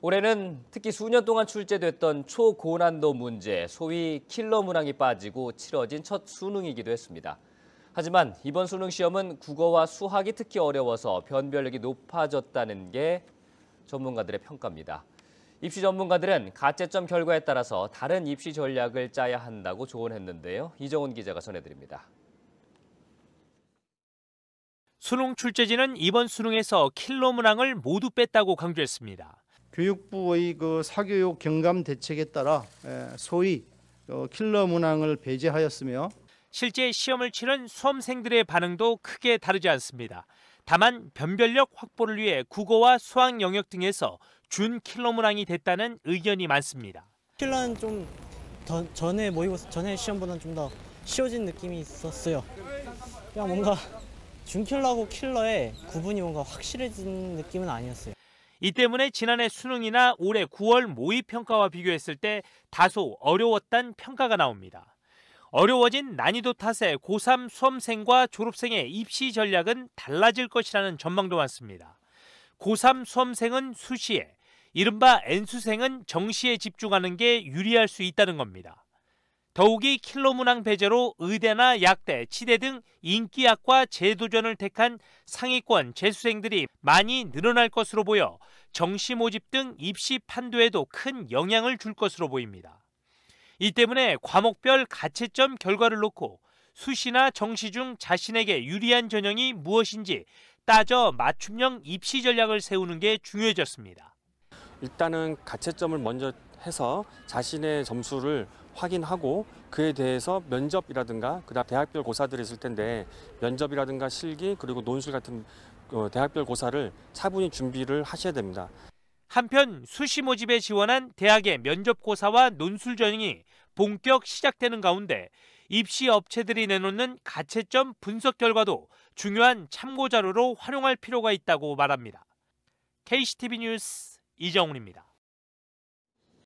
올해는 특히 수년 동안 출제됐던 초고난도 문제, 소위 킬러 문항이 빠지고 치러진 첫 수능이기도 했습니다. 하지만 이번 수능 시험은 국어와 수학이 특히 어려워서 변별력이 높아졌다는 게 전문가들의 평가입니다. 입시 전문가들은 가채점 결과에 따라서 다른 입시 전략을 짜야 한다고 조언했는데요. 이정훈 기자가 전해드립니다. 수능 출제진은 이번 수능에서 킬러 문항을 모두 뺐다고 강조했습니다. 교육부의 그 사교육 경감 대책에 따라 예, 소위 어, 킬러 문항을 배제하였으며 실제 시험을 치른 수험생들의 반응도 크게 다르지 않습니다. 다만 변별력 확보를 위해 국어와 수학 영역 등에서 준 킬러 문항이 됐다는 의견이 많습니다. 킬러는 좀 더, 전에 모의고사 전에 시험보다는 좀더 쉬워진 느낌이 있었어요. 그냥 뭔가 준 킬러하고 킬러의 구분이 뭔가 확실해진 느낌은 아니었어요. 이 때문에 지난해 수능이나 올해 9월 모의평가와 비교했을 때 다소 어려웠단 평가가 나옵니다. 어려워진 난이도 탓에 고3 수험생과 졸업생의 입시 전략은 달라질 것이라는 전망도 많습니다. 고3 수험생은 수시에, 이른바 N수생은 정시에 집중하는 게 유리할 수 있다는 겁니다. 더욱이 킬러 문항 배제로 의대나 약대, 치대 등 인기학과 재도전을 택한 상위권 재수생들이 많이 늘어날 것으로 보여 정시 모집 등 입시 판도에도 큰 영향을 줄 것으로 보입니다. 이 때문에 과목별 가채점 결과를 놓고 수시나 정시 중 자신에게 유리한 전형이 무엇인지 따져 맞춤형 입시 전략을 세우는 게 중요해졌습니다. 일단은 가채점을 먼저 해서 자신의 점수를 확인하고 그에 대해서 면접이라든가 그다 대학별 고사들이 있을 텐데 면접이라든가 실기 그리고 논술 같은 어, 대학별 고사를 차분히 준비를 하셔야 됩니다. 한편 수시 모집에 지원한 대학의 면접 고사와 논술 전형이 본격 시작되는 가운데 입시 업체들이 내놓는 가채점 분석 결과도 중요한 참고 자료로 활용할 필요가 있다고 말합니다. KCTV 뉴스 이정훈입니다.